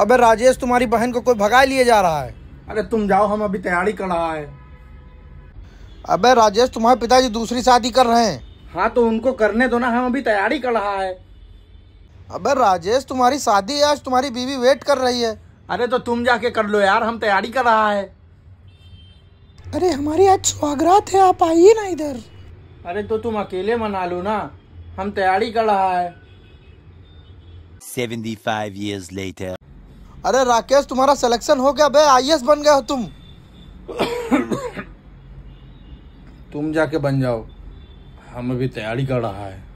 अबे राजेश तुम्हारी बहन को कोई भगा लिए जा रहा है अरे तुम जाओ हम अभी तैयारी कर रहा है अबे राजेश तुम्हारे पिताजी दूसरी शादी कर रहे हैं हाँ तो उनको करने दो ना हम अभी तैयारी कर रहा है अबे राजेश तुम्हारी शादी है आज तुम्हारी बीवी वेट कर रही है अरे तो तुम जाके कर लो यार हम तैयारी कर रहा है अरे हमारी आज स्वागरात है आप आइए ना इधर अरे तो तुम अकेले मना लो ना हम तैयारी कर रहा है 75 years later अरे राकेश तुम्हारा सिलेक्शन हो गया बे आईएएस बन गए हो तुम तुम जाके बन जाओ हमें भी तैयारी कर रहा है